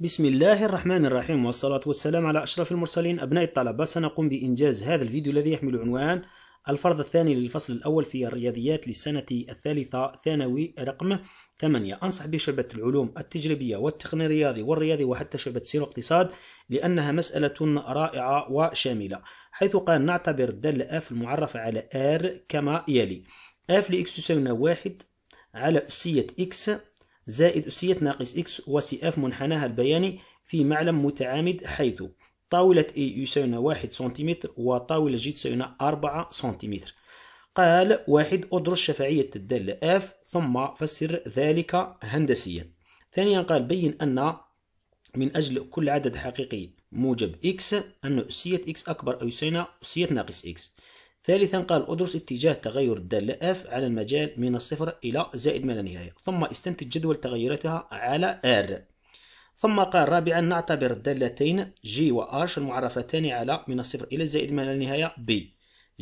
بسم الله الرحمن الرحيم والصلاة والسلام على أشرف المرسلين أبناء الطلبة سنقوم بإنجاز هذا الفيديو الذي يحمل عنوان الفرض الثاني للفصل الأول في الرياضيات للسنة الثالثة ثانوي رقم 8 أنصح بشعبة العلوم التجريبية والتقن الرياضي والرياضي وحتى شعبة سير الاقتصاد لأنها مسألة رائعة وشاملة حيث قال نعتبر الدالة F المعرفة على R كما يلي F لإكس تساوي 1 على أسية إكس زائد أسية ناقص إكس اف منحناها البياني في معلم متعامد حيث طاولة A يساوينا واحد سنتيمتر وطاولة G تساوينا أربعة سنتيمتر قال واحد أدرس شفعية الدالة F ثم فسر ذلك هندسيا ثانيا قال بين أن من أجل كل عدد حقيقي موجب X أن أسية X أكبر أو يساوينا أسية ناقص X ثالثا قال أدرس اتجاه تغير الدالة F على المجال من الصفر إلى زائد ما لا نهاية ثم استنتج جدول تغيراتها على R ثم قال رابعا نعتبر الدالتين G و H المعرفتان على من الصفر إلى زائد ما لا نهاية B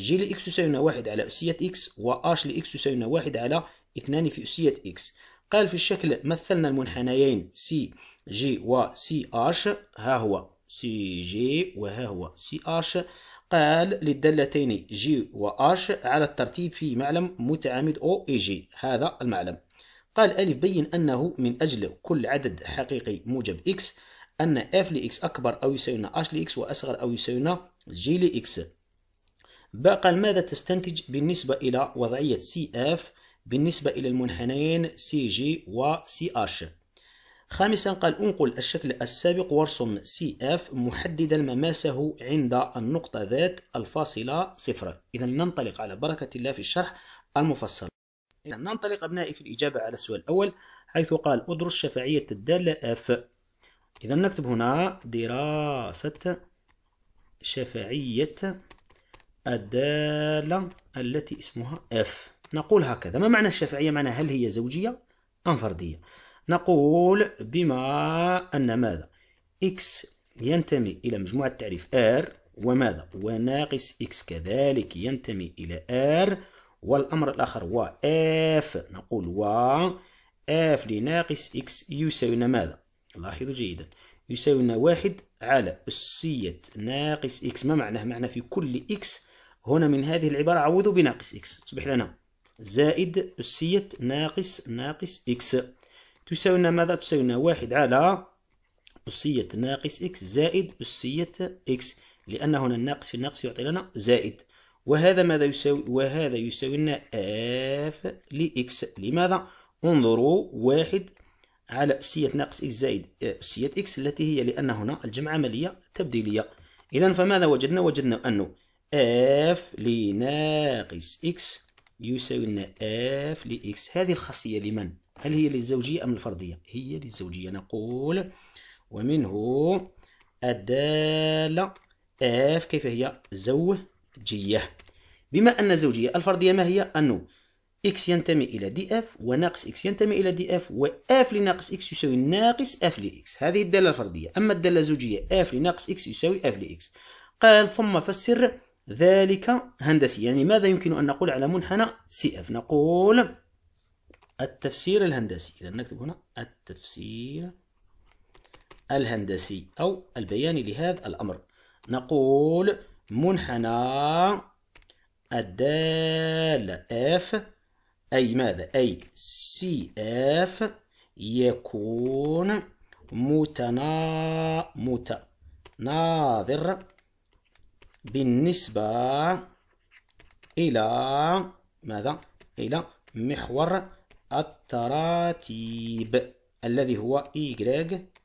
G لإكس يساوينا واحد على أسية إكس و H لإكس يساوينا واحد على اثنان في أسية إكس قال في الشكل مثلنا المنحنيين سي جي و سي اش ها هو سي جي وها هو سي اش قال للدالتين جي اش على الترتيب في معلم متعامد أو إي جي هذا المعلم قال ألف بين أنه من أجل كل عدد حقيقي موجب إكس أن اف لإكس أكبر أو يساوينا اش لإكس وأصغر أو يساوينا جي لإكس بقى ماذا تستنتج بالنسبة إلى وضعية سي اف بالنسبة إلى المنحنيين سي جي سي اش خامسا قال انقل الشكل السابق وارسم سي اف محددا مماسه عند النقطة ذات الفاصلة صفر إذا ننطلق على بركة الله في الشرح المفصل إذا ننطلق أبنائي في الإجابة على السؤال الأول حيث قال أدرس شفعية الدالة اف إذا نكتب هنا دراسة شفعية الدالة التي اسمها اف نقول هكذا ما معنى الشفعية معنى هل هي زوجية أم فردية نقول بما أن ماذا x ينتمي إلى مجموعة تعريف r وماذا وناقص x كذلك ينتمي إلى r والأمر الآخر و f نقول و f لناقص x يساوينا ماذا لاحظوا جيدا يساوينا واحد على أسية ناقص x ما معناه معناه في كل x هنا من هذه العبارة عوضوا بناقص x تصبح لنا زائد أسية ناقص ناقص x تساوينا ماذا تساوينا واحد على أسية ناقص إكس زائد أسية إكس لأن هنا الناقص في الناقص يعطي لنا زائد وهذا ماذا يساوي وهذا يساوي لنا اف لإكس لماذا انظروا واحد على أسية ناقص إكس زائد أسية آه، إكس التي هي لأن هنا الجمع عملية تبديلية إذا فماذا وجدنا وجدنا أنه اف لناقص إكس يساوي لنا اف لإكس هذه الخاصية لمن هل هي للزوجية أم الفردية هي للزوجية نقول ومنه الدالة اف كيف هي زوجية بما أن الزوجية الفردية ما هي أنه اكس ينتمي إلى دي اف وناقص اكس ينتمي إلى دي اف واف لناقص اكس يساوي ناقص اف لإكس هذه الدالة الفردية أما الدالة الزوجية اف لناقص اكس يساوي اف لإكس قال ثم فسر ذلك هندسيا يعني ماذا يمكن أن نقول على منحنى سي اف نقول التفسير الهندسي إذا نكتب هنا التفسير الهندسي أو البياني لهذا الأمر نقول منحنى الدالة F أي ماذا؟ أي CF يكون متنا متناظر بالنسبة إلى ماذا؟ إلى محور التراتيب الذي هو Y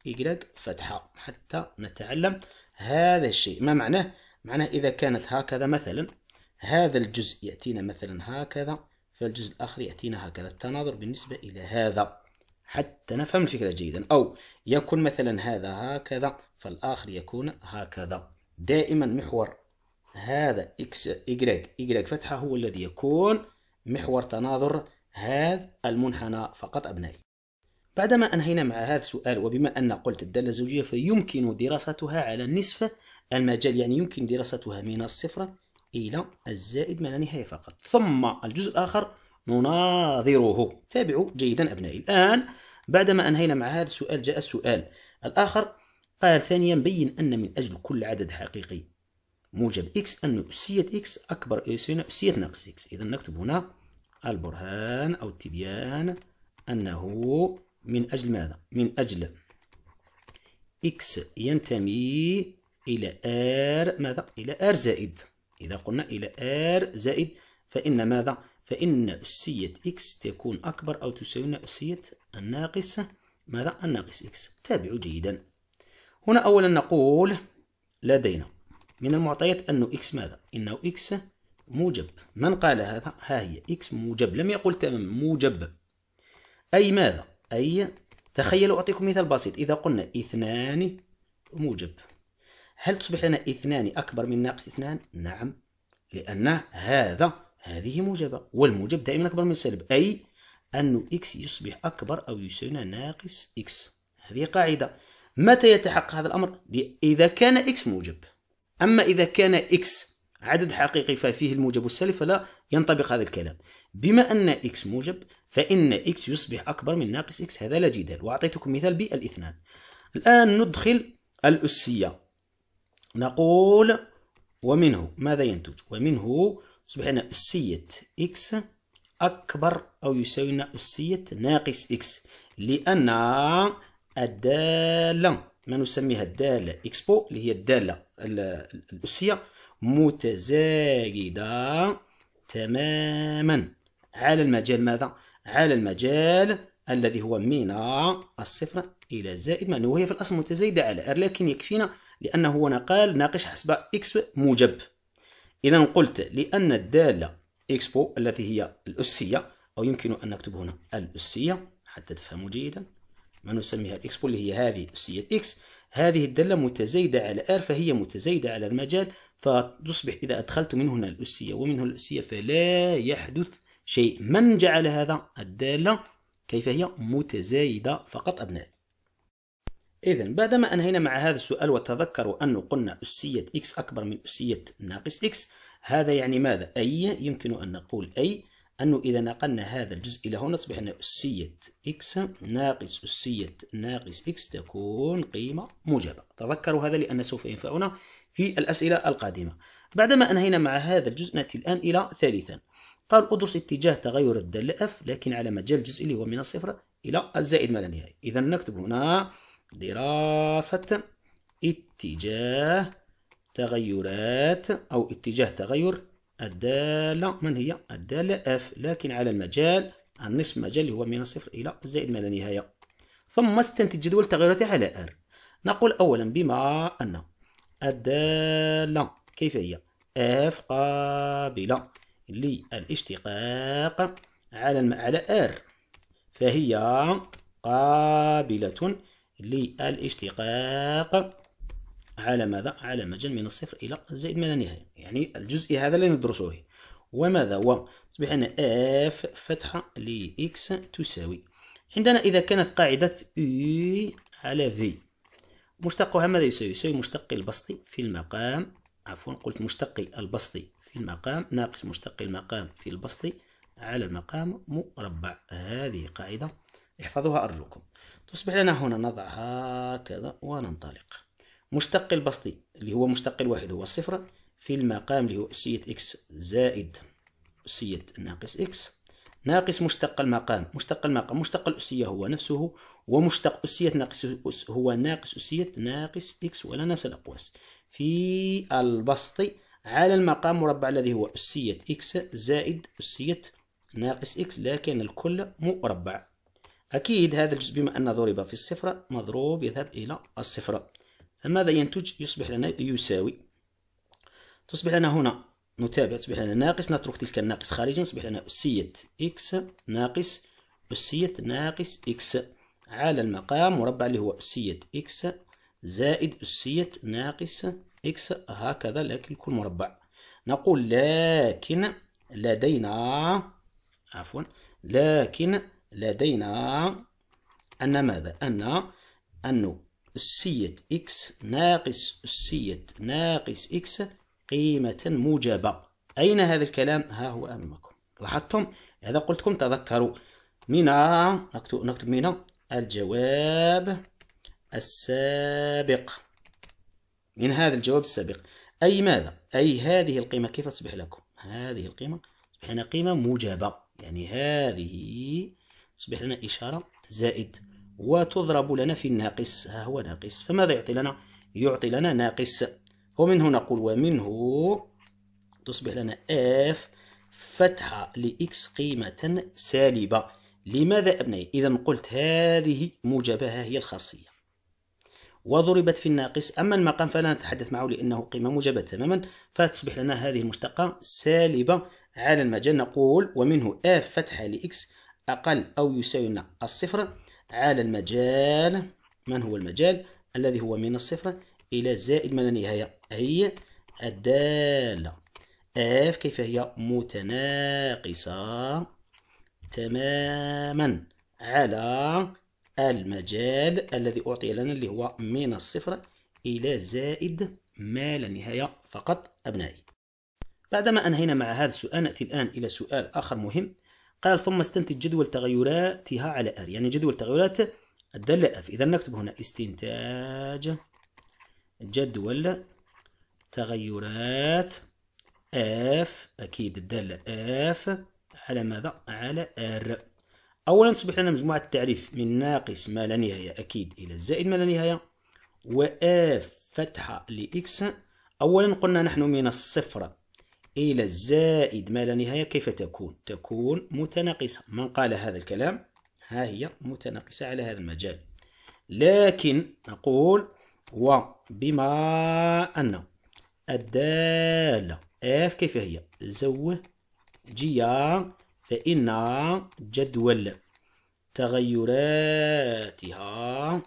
Y فتحة حتى نتعلم هذا الشيء ما معناه؟ معناه إذا كانت هكذا مثلا هذا الجزء يأتينا مثلا هكذا فالجزء الآخر يأتينا هكذا التناظر بالنسبة إلى هذا حتى نفهم الفكرة جيدا أو يكون مثلا هذا هكذا فالآخر يكون هكذا دائما محور هذا إكس إيجراج إيجراج فتحة هو الذي يكون محور تناظر هذا المنحنى فقط أبنائي بعدما أنهينا مع هذا السؤال وبما أن قلت الدالة الزوجية فيمكن دراستها على نصف المجال يعني يمكن دراستها من الصفر إلى الزائد ما لا نهاية فقط ثم الجزء الآخر نناظره تابعوا جيدا أبنائي الآن بعدما أنهينا مع هذا السؤال جاء السؤال الآخر قال ثانيا بين أن من أجل كل عدد حقيقي موجب x أن أسية x أكبر أسية ناقص x إذا نكتب هنا البرهان أو التبيان أنه من أجل ماذا؟ من أجل إكس ينتمي إلى آر ماذا؟ إلى آر زائد إذا قلنا إلى آر زائد فإن ماذا؟ فإن أسية إكس تكون أكبر أو تساوي أسية الناقص ماذا؟ الناقص إكس تابعوا جيدا هنا أولا نقول لدينا من المعطيات أنه إكس ماذا؟ إنه إكس موجب من قال هذا ها هي إكس موجب لم يقل تمام موجب أي ماذا أي تخيلوا أعطيكم مثال بسيط إذا قلنا اثنان موجب هل تصبح لنا اثنان أكبر من ناقص اثنان نعم لأن هذا هذه موجبة والموجب دائما أكبر من السالب أي أن إكس يصبح أكبر أو يساوي ناقص إكس هذه قاعدة متى يتحقق هذا الأمر إذا كان إكس موجب أما إذا كان إكس عدد حقيقي ففيه الموجب والسالب فلا ينطبق هذا الكلام بما أن إكس موجب فإن إكس يصبح أكبر من ناقص إكس هذا لا جدال وأعطيتكم مثال بالاثنان الآن ندخل الأسية نقول ومنه ماذا ينتج ومنه يصبح لنا أسية إكس أكبر أو يساوي لنا أسية ناقص إكس لأن الدالة ما نسميها الدالة إكسبو اللي هي الدالة الأسية متزايدة تماما على المجال ماذا؟ على المجال الذي هو من الصفر إلى زائد من وهي في الأصل متزايدة على R لكن يكفينا لأنه هو نقال ناقش حسب X موجب إذا قلت لأن الدالة إكسبو التي هي الأسية أو يمكن أن نكتب هنا الأسية حتى تفهموا جيدا ما نسميها الإكسبو اللي هي هذه أسية إكس هذه الدالة متزايدة على R فهي متزايدة على المجال فتصبح إذا أدخلت من هنا الأسية ومن هنا الأسية فلا يحدث شيء من جعل هذا الدالة كيف هي متزايدة فقط أبنائي إذا بعدما أنهينا مع هذا السؤال وتذكروا أنه قلنا أسية x أكبر من أسية ناقص x هذا يعني ماذا؟ أي يمكن أن نقول أي أنه إذا نقلنا هذا الجزء إلى هنا تصبح أن أسية x ناقص أسية ناقص x تكون قيمة موجبة تذكروا هذا لأن سوف ينفعنا في الأسئلة القادمة بعدما أنهينا مع هذا الجزء نأتي الآن إلى ثالثا قال أدرس اتجاه تغير الدالة F لكن على مجال الجزء اللي هو من الصفر إلى الزائد ما لا نهاية إذا نكتب هنا دراسة اتجاه تغيرات أو اتجاه تغير الدالة من هي؟ الدالة F لكن على المجال النصف مجال اللي هو من الصفر إلى الزائد ما لا نهاية ثم استنتج جدول تغيراتها على R نقول أولا بما أن الدالة كيف هي اف قابلة للاشتقاق على الم... على ار فهي قابلة للاشتقاق على ماذا؟ على مجال من الصفر إلى الزائد من النهاية يعني الجزء هذا اللي ندرسوه وماذا هو؟ تصبح أن اف فتحة لإكس تساوي عندنا إذا كانت قاعدة U على V مشتقها ماذا يساوي؟ يساوي مشتق البسطي في المقام عفوا قلت مشتق البسطي في المقام ناقص مشتق المقام في البسطي على المقام مربع هذه قاعدة احفظوها أرجوكم تصبح لنا هنا نضع هكذا وننطلق مشتق البسطي اللي هو مشتق الواحد هو الصفر في المقام اللي هو أسية إكس زائد أسية ناقص إكس ناقص مشتق المقام مشتق المقام مشتق الأسية هو نفسه ومشتق أسية ناقص أس هو ناقص أسية ناقص إكس ولا ناس الأقواس في البسط على المقام مربع الذي هو أسية إكس زائد أسية ناقص إكس لكن الكل مربع أكيد هذا الجزء بما أن ضرب في الصفر مضروب يذهب إلى الصفر فماذا ينتج يصبح لنا يساوي تصبح لنا هنا نتابع تصبح لنا ناقص نترك تلك الناقص خارجا تصبح لنا أسية إكس ناقص أسية ناقص إكس على المقام مربع اللي هو أسية إكس زائد أسية ناقص إكس هكذا لكن يكون مربع نقول لكن لدينا عفوا لكن لدينا أن ماذا؟ أن أن أسية إكس ناقص أسية ناقص إكس قيمة موجبة أين هذا الكلام؟ ها هو أمامكم لاحظتم؟ إذا قلت لكم تذكروا من نكتب من الجواب السابق من هذا الجواب السابق أي ماذا؟ أي هذه القيمة كيف تصبح لكم؟ هذه القيمة تصبح لنا قيمة موجبة يعني هذه تصبح لنا إشارة زائد وتضرب لنا في الناقص ها هو ناقص فماذا يعطي لنا؟ يعطي لنا ناقص ومنه نقول ومنه تصبح لنا f فتحة لإكس قيمة سالبة لماذا أبني؟ إذا قلت هذه موجبة هي الخاصية وضربت في الناقص أما المقام فلا نتحدث معه لأنه قيمة موجبة تماما فتصبح لنا هذه المشتقة سالبة على المجال نقول ومنه اف فتحة لإكس أقل أو يساوي لنا الصفر على المجال من هو المجال الذي هو من الصفر إلى زائد ما لا نهاية أي الدالة اف كيف هي متناقصة تماما على المجال الذي أعطي لنا اللي هو من الصفر إلى زائد ما لا نهاية فقط أبنائي بعدما أنهينا مع هذا السؤال نأتي الآن إلى سؤال آخر مهم قال ثم استنتج جدول تغيراتها على R يعني جدول تغيرات الدالة F إذا نكتب هنا استنتاج جدول تغيرات F أكيد الدالة F على ماذا؟ على ار أولا تصبح لنا مجموعة التعريف من ناقص ما لا نهاية أكيد إلى الزائد ما لا نهاية و اف فتحة لإكس أولا قلنا نحن من الصفر إلى الزائد ما لا نهاية كيف تكون؟ تكون متناقصة من قال هذا الكلام؟ ها هي متناقصة على هذا المجال لكن نقول وبما أن الدالة اف كيف هي؟ زوه جيا فإن جدول تغيراتها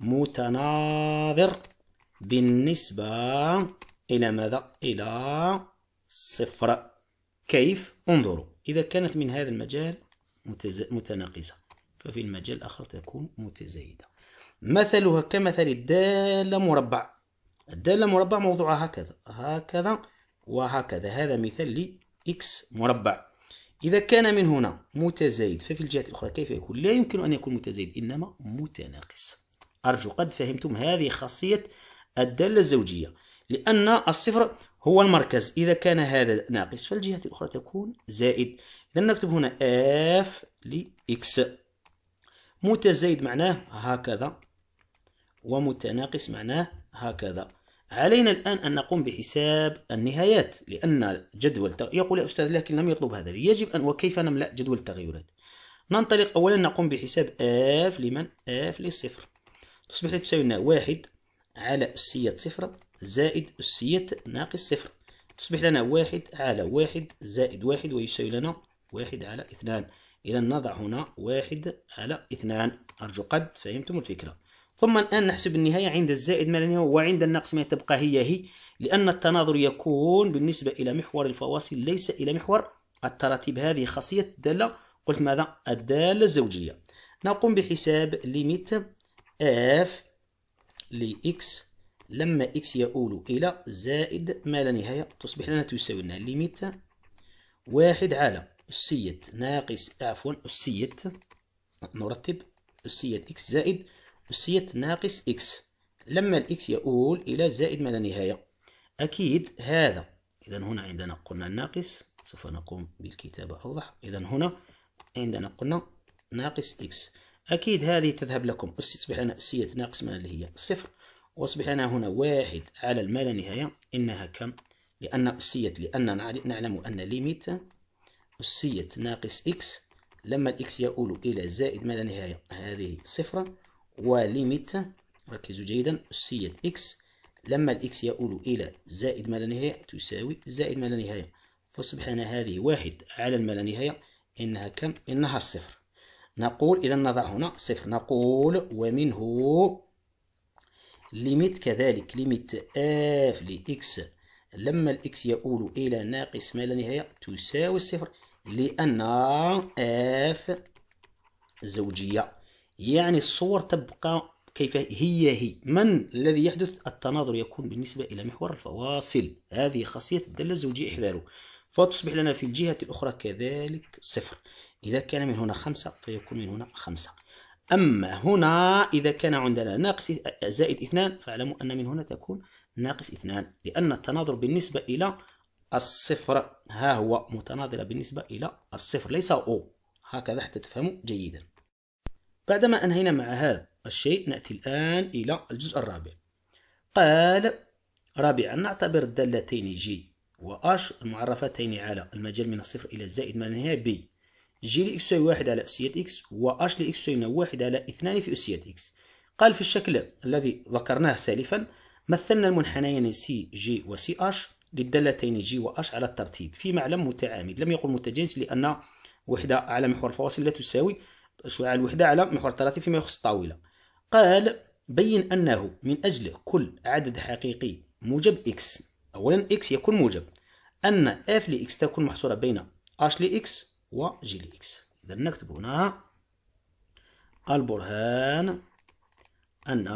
متناظر بالنسبة إلى ماذا؟ إلى صفر كيف؟ انظروا إذا كانت من هذا المجال متناقصة ففي المجال الآخر تكون متزايدة مثلها كمثل الدالة مربع الدالة مربع موضوعها هكذا هكذا وهكذا هذا مثال إكس مربع إذا كان من هنا متزايد ففي الجهة الأخرى كيف يكون؟ لا يمكن أن يكون متزايد إنما متناقص أرجو قد فهمتم هذه خاصية الدالة الزوجية لأن الصفر هو المركز إذا كان هذا ناقص فالجهة الأخرى تكون زائد إذا نكتب هنا F لإكس متزايد معناه هكذا ومتناقص معناه هكذا علينا الآن أن نقوم بحساب النهايات لأن جدول يقول يا أستاذ لكن لم يطلب هذا يجب أن وكيف نملأ جدول التغيرات ننطلق أولا نقوم بحساب f لمن f للصفر تصبح تساوي لنا واحد على أسية صفر زائد أسية ناقص صفر تصبح لنا واحد على واحد زائد واحد ويساوي لنا واحد على اثنان إذا نضع هنا واحد على اثنان أرجو قد فهمتم الفكرة ثم الآن نحسب النهاية عند الزائد ما لا نهاية وعند النقص ما تبقى هي هي لأن التناظر يكون بالنسبة إلى محور الفواصل ليس إلى محور التراتيب هذه خاصية الدالة قلت ماذا الدالة الزوجية نقوم بحساب ليميت اف لإكس لما إكس يؤول إلى زائد ما لا نهاية تصبح لنا تساوي لنا ليميت واحد على أسية ناقص عفوا أسية نرتب أسية إكس زائد أسية ناقص إكس لما الإكس يؤول إلى زائد ما لا نهاية أكيد هذا إذا هنا عندنا قلنا الناقص سوف نقوم بالكتابة أوضح إذا هنا عندنا قلنا ناقص إكس أكيد هذه تذهب لكم تصبح لنا أسية ناقص ما اللي هي صفر وأصبح لنا هنا واحد على ما لا نهاية إنها كم لأن أسية لأننا نعلم أن ليميت أسية ناقص إكس لما الإكس يؤول إلى زائد ما لا نهاية هذه صفر وليميت ركزوا جيدا أسية إكس لما الإكس يؤول إلى زائد ما لا نهاية تساوي زائد ما لا نهاية فاصبح لنا هذه واحد على ما لا نهاية إنها كم؟ إنها الصفر نقول إذا نضع هنا صفر نقول ومنه ليميت كذلك ليميت اف لإكس لما الإكس يؤول إلى ناقص ما لا نهاية تساوي الصفر لأن اف زوجية يعني الصور تبقى كيف هي هي من الذي يحدث التناظر يكون بالنسبة إلى محور الفواصل هذه خاصية الدالة الزوجية إحذاره فتصبح لنا في الجهة الأخرى كذلك صفر إذا كان من هنا خمسة فيكون من هنا خمسة أما هنا إذا كان عندنا ناقص زائد اثنان فاعلموا أن من هنا تكون ناقص اثنان لأن التناظر بالنسبة إلى الصفر ها هو متناظرة بالنسبة إلى الصفر ليس أو هكذا حتى تفهموا جيدا بعدما أنهينا مع هذا الشيء نأتي الآن إلى الجزء الرابع قال رابعا نعتبر الدالتين جي وأش المعرفتين على المجال من الصفر إلى الزائد ما نهاية بي جي لإكس تساوي واحد على أسية إكس وأش لإكس تساوي واحد على اثنان في أسية إكس قال في الشكل الذي ذكرناه سالفا مثلنا المنحنيين سي جي وسي أش للدالتين جي وأش على الترتيب في معلم متعامد لم يقل متجانس لأن وحدة على محور الفواصل لا تساوي شعاع الوحدة على محور الثلاثي فيما يخص الطاولة قال بين أنه من أجل كل عدد حقيقي موجب x أولا x يكون موجب أن f x تكون محصورة بين h x و g x إذا نكتب هنا البرهان أن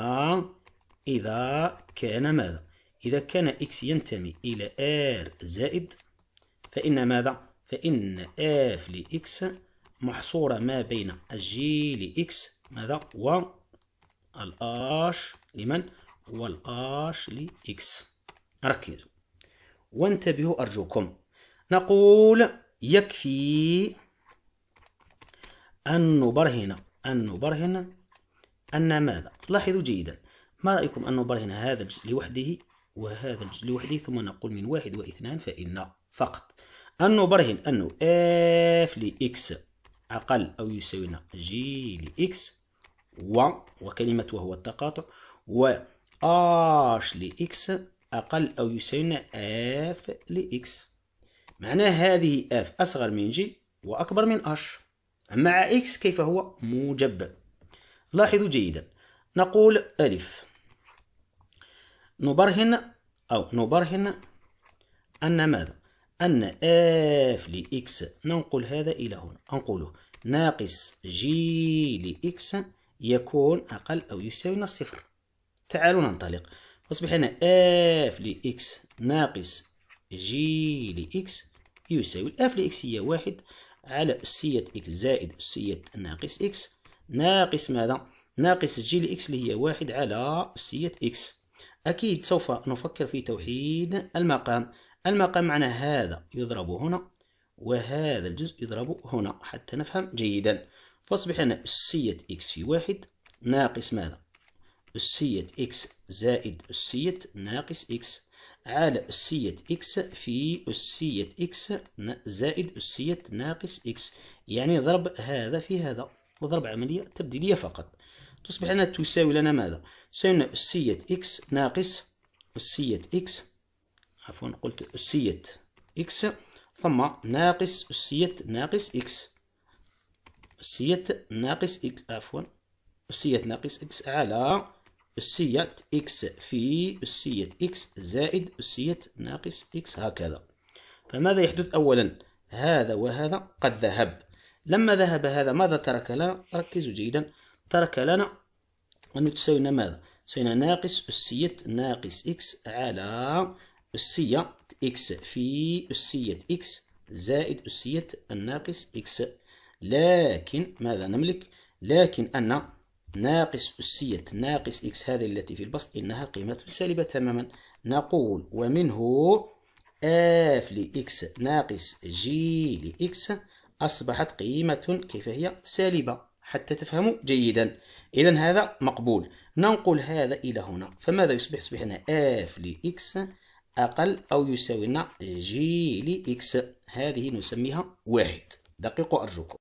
إذا كان ماذا إذا كان x ينتمي إلى r زائد فإن ماذا فإن f x محصورة ما بين الجي لإكس ماذا و الآش لمن والآش لإكس ركزوا وانتبهوا أرجوكم نقول يكفي أن نبرهن أن نبرهن أن ماذا لاحظوا جيدا ما رأيكم أن نبرهن هذا الجزء لوحده وهذا الجزء لوحده ثم نقول من واحد واثنان فإن فقط أن نبرهن أنه إف لإكس أقل أو يساوي جي لإكس و وكلمة وهو التقاطع و آش لإكس أقل أو يساوي اف لإكس معناه هذه اف أصغر من جي وأكبر من اش مع إكس كيف هو موجب لاحظوا جيدا نقول ألف نبرهن أو نبرهن أن ماذا؟ أن اف لإكس ننقل هذا إلى هنا أنقله ناقص جي لإكس يكون أقل أو يساوي صفر تعالوا ننطلق تصبح هنا اف لإكس ناقص جي لإكس يساوي إف لإكس هي واحد على أسية إكس زائد أسية ناقص إكس ناقص ماذا؟ ناقص جي لإكس اللي هي واحد على أسية إكس أكيد سوف نفكر في توحيد المقام المقام معنا هذا يضرب هنا وهذا الجزء يضرب هنا حتى نفهم جيدا فاصبح لنا أسية إكس في واحد ناقص ماذا أسية إكس زائد أسية ناقص إكس على أسية إكس في أسية إكس زائد أسية ناقص إكس يعني ضرب هذا في هذا وضرب عملية تبديلية فقط تصبح لنا تساوي لنا ماذا تساوي لنا أسية إكس ناقص أسية إكس عفوا قلت أسية إكس ثم ناقص أسية ناقص إكس أسية ناقص إكس عفوا أسية ناقص إكس على أسية إكس في أسية إكس زائد أسية ناقص إكس هكذا فماذا يحدث أولا هذا وهذا قد ذهب لما ذهب هذا ماذا ترك لنا ركزوا جيدا ترك لنا أن تساوينا ماذا تساوينا ناقص أسية ناقص إكس على أسية إكس في أسية إكس زائد أسية الناقص إكس لكن ماذا نملك؟ لكن أن ناقص أسية ناقص إكس هذه التي في البسط إنها قيمة سالبة تماما نقول ومنه اف لإكس ناقص جي لإكس أصبحت قيمة كيف هي سالبة حتى تفهموا جيدا إذا هذا مقبول ننقل هذا إلى هنا فماذا يصبح؟ يصبح هنا اف لإكس أقل أو يساوي لنا جي لإكس هذه نسميها واحد دقيقوا أرجوكم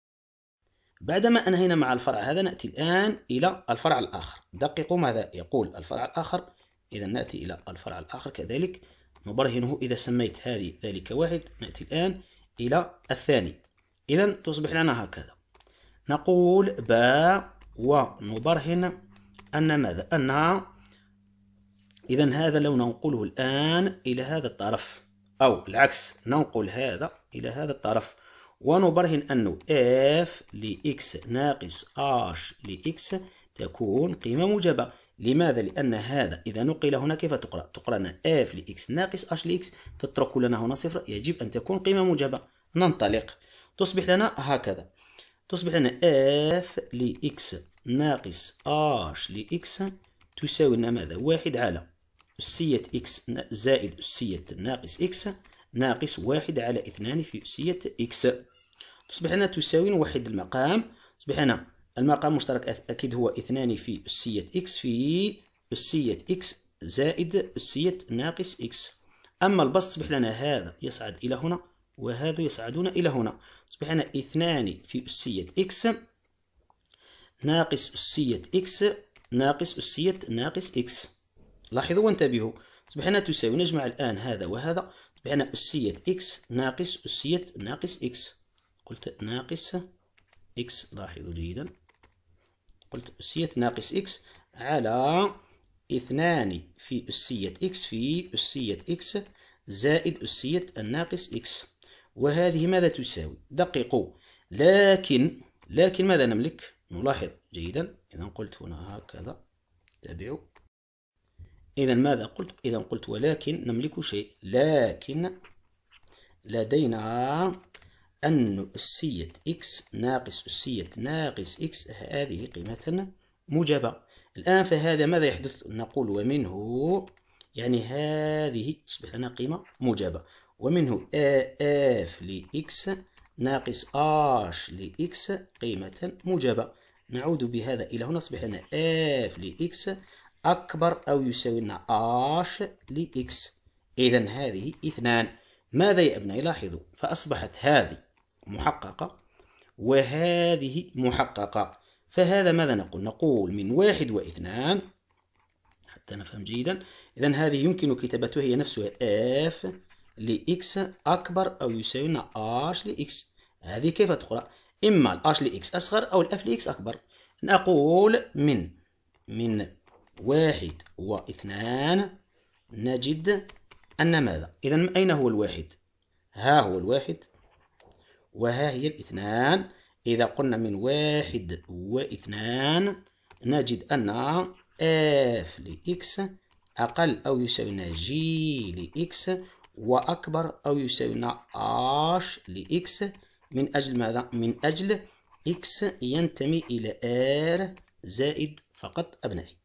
بعدما أنهينا مع الفرع هذا نأتي الآن إلى الفرع الآخر دققوا ماذا يقول الفرع الآخر إذا نأتي إلى الفرع الآخر كذلك نبرهنه إذا سميت هذه ذلك واحد نأتي الآن إلى الثاني إذا تصبح لنا هكذا نقول با ونبرهن أن ماذا أنها إذا هذا لو ننقله الآن إلى هذا الطرف أو العكس ننقل هذا إلى هذا الطرف ونبرهن أنه f لx ناقص h لx تكون قيمة موجبة لماذا؟ لأن هذا إذا نقل هنا كيف تقرأ؟ تقرأ أن f لx ناقص h لx تترك لنا هنا صفر يجب أن تكون قيمة موجبة ننطلق تصبح لنا هكذا تصبح لنا f لx ناقص h لx تساوي لنا ماذا؟ واحد على أسية إكس زائد أسية ناقص إكس ناقص واحد على اثنان في أسية إكس تصبح لنا تساوي نوحد المقام تصبح لنا المقام المشترك أكيد هو اثنان في أسية إكس في أسية إكس زائد أسية ناقص إكس أما البسط تصبح لنا هذا يصعد إلى هنا وهذا يصعدون إلى هنا تصبح لنا اثنان في أسية إكس ناقص أسية إكس ناقص أسية ناقص إكس لاحظوا وانتبهوا أصبحنا تساوي نجمع الآن هذا وهذا أصبحنا أسية إكس ناقص أسية ناقص إكس قلت ناقص إكس لاحظوا جيدا قلت أسية ناقص إكس على اثنان في أسية إكس في أسية إكس زائد أسية الناقص إكس وهذه ماذا تساوي دققوا لكن لكن ماذا نملك نلاحظ جيدا إذا قلت هنا هكذا تابعوا إذا ماذا قلت؟ إذا قلت ولكن نملك شيء لكن لدينا أن أسية إكس ناقص أسية ناقص إكس هذه قيمة موجبة الآن فهذا ماذا يحدث؟ نقول ومنه يعني هذه تصبح لنا قيمة موجبة ومنه آف لإكس ناقص آش لإكس قيمة موجبة نعود بهذا إلى هنا تصبح لنا آف لإكس أكبر أو يساوي لنا آش لإكس إذا هذه اثنان ماذا يا أبنائي لاحظوا فأصبحت هذه محققة وهذه محققة فهذا ماذا نقول نقول من واحد واثنان حتى نفهم جيدا إذا هذه يمكن كتابتها هي نفسها إف لإكس أكبر أو يساوي لنا آش لإكس هذه كيف تقرأ إما الآش لإكس أصغر أو الإف لإكس أكبر نقول من من واحد واثنان نجد أن ماذا إذا أين هو الواحد ها هو الواحد وها هي الاثنان إذا قلنا من واحد واثنان نجد أن اف لإكس أقل أو يساوينا جي لإكس وأكبر أو يساوينا اش لإكس من أجل ماذا؟ من أجل إكس ينتمي إلى ار زائد فقط أبنائي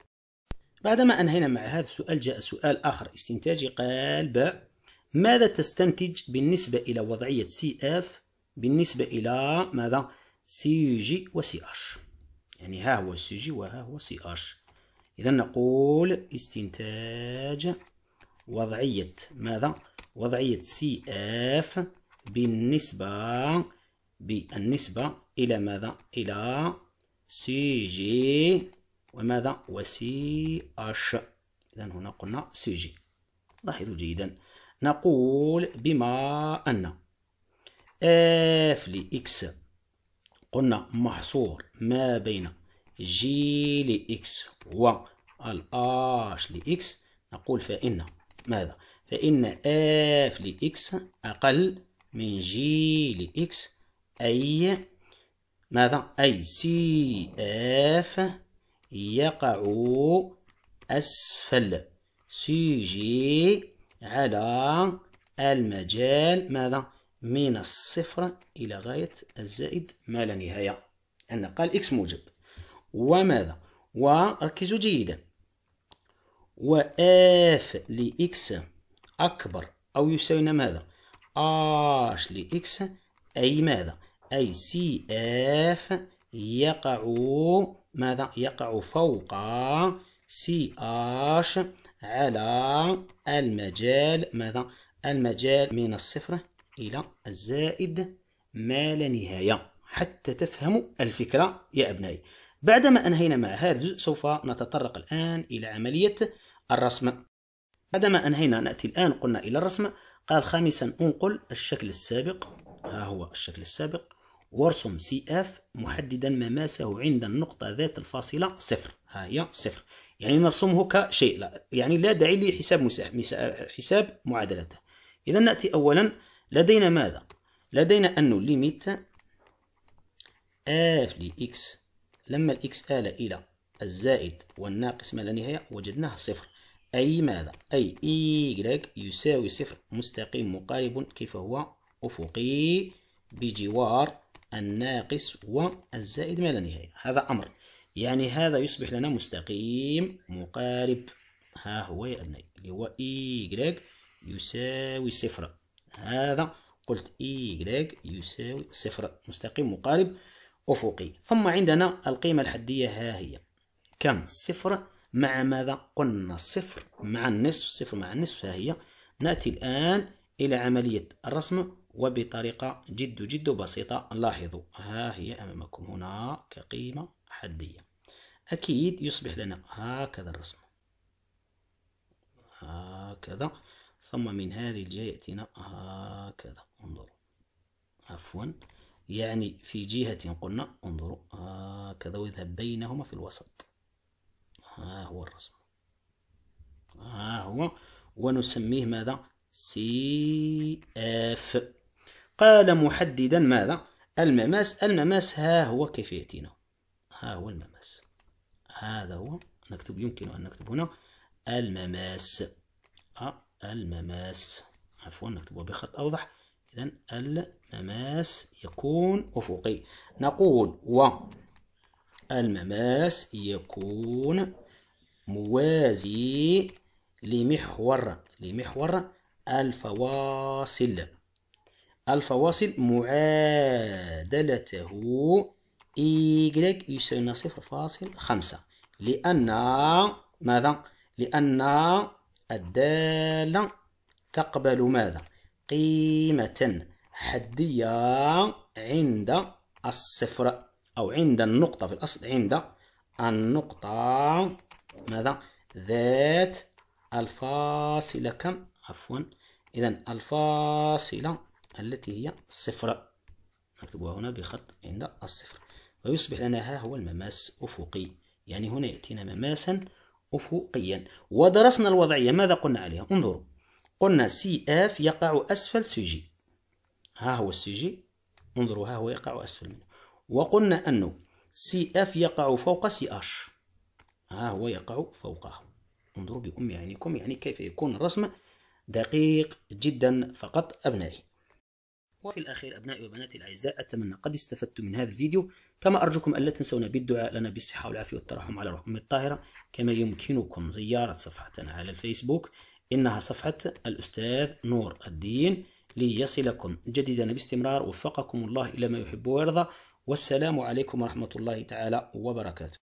بعدما أنهينا مع هذا السؤال جاء سؤال آخر استنتاجي قال باء ماذا تستنتج بالنسبة إلى وضعية CF بالنسبة إلى ماذا CG و CH يعني ها هو CG وها هو CH إذا نقول استنتاج وضعية ماذا وضعية CF بالنسبة بالنسبة إلى ماذا إلى CG وماذا وسي اش اذا هنا قلنا سوجي لاحظوا جيدا نقول بما ان اف لاكس قلنا محصور ما بين جي لاكس لي لاكس نقول فان ماذا فان اف لاكس اقل من جي لاكس اي ماذا اي سي اف يقع أسفل سيجي على المجال ماذا من الصفر إلى غاية الزائد ما لا نهاية أن قال إكس موجب وماذا وركزوا جيدا وآف لإكس أكبر أو يساوينا ماذا آش لإكس أي ماذا أي سي آف يقع ماذا يقع فوق سي اش على المجال ماذا المجال من الصفر إلى الزائد ما لا نهاية حتى تفهموا الفكرة يا أبنائي بعدما أنهينا مع هذا الجزء سوف نتطرق الآن إلى عملية الرسم بعدما أنهينا نأتي الآن قلنا إلى الرسم قال خامسا أنقل الشكل السابق ها هو الشكل السابق وارسم سي اف محددا مماسه عند النقطة ذات الفاصلة صفر ها هي صفر يعني نرسمه كشيء لا يعني لا داعي لحساب حساب معادلته إذا نأتي أولا لدينا ماذا؟ لدينا أنه ليميت اف لإكس اكس لما الاكس آل إلى الزائد والناقص ما لا نهاية وجدناه صفر أي ماذا؟ أي إيكغيك يساوي صفر مستقيم مقارب كيف هو أفقي بجوار الناقص والزائد ما لا نهاية هذا أمر يعني هذا يصبح لنا مستقيم مقارب ها هو يا أبنائي اللي هو إي جريك يساوي صفر هذا قلت إي جريك يساوي صفر مستقيم مقارب أفقي ثم عندنا القيمة الحدية ها هي كم صفر مع ماذا قلنا صفر مع النصف صفر مع النصف ها هي نأتي الآن إلى عملية الرسم وبطريقة جد جد بسيطة لاحظوا ها هي أمامكم هنا كقيمة حدية أكيد يصبح لنا هكذا الرسم هكذا ثم من هذه الجهة يأتينا هكذا انظروا عفوا يعني في جهة قلنا انظروا هكذا ويذهب بينهما في الوسط ها هو الرسم ها هو ونسميه ماذا سي اف قال محددا ماذا المماس المماس ها هو كيف يأتينا ها هو المماس هذا هو نكتب يمكن أن نكتب هنا المماس آه، المماس عفوا نكتبه بخط أوضح إذا المماس يكون أفقي نقول و المماس يكون موازي لمحور لمحور الفواصل الفواصل معادلته y يساوي صفر فاصل خمسة لأن ماذا؟ لأن الدالة تقبل ماذا؟ قيمة حدية عند الصفر أو عند النقطة في الأصل عند النقطة ماذا؟ ذات الفاصلة كم؟ عفوا إذا الفاصلة التي هي صفر نكتبها هنا بخط عند الصفر فيصبح لنا ها هو المماس أفقي يعني هنا يأتينا مماسا أفقيا ودرسنا الوضعية ماذا قلنا عليها انظروا قلنا سي اف يقع أسفل سي جي ها هو السي جي انظروا ها هو يقع أسفل منه وقلنا أنه سي اف يقع فوق سي اش ها هو يقع فوقه انظروا بأم عينكم يعني كيف يكون الرسم دقيق جدا فقط أبنائي وفي الأخير أبنائي وبناتي الأعزاء أتمنى قد استفدتم من هذا الفيديو كما أرجوكم ألا تنسونا بالدعاء لنا بالصحة والعافية والترحم على رحم الطاهرة كما يمكنكم زيارة صفحتنا على الفيسبوك إنها صفحة الأستاذ نور الدين ليصلكم جديدا باستمرار وفقكم الله إلى ما يحب ويرضى والسلام عليكم ورحمة الله تعالى وبركاته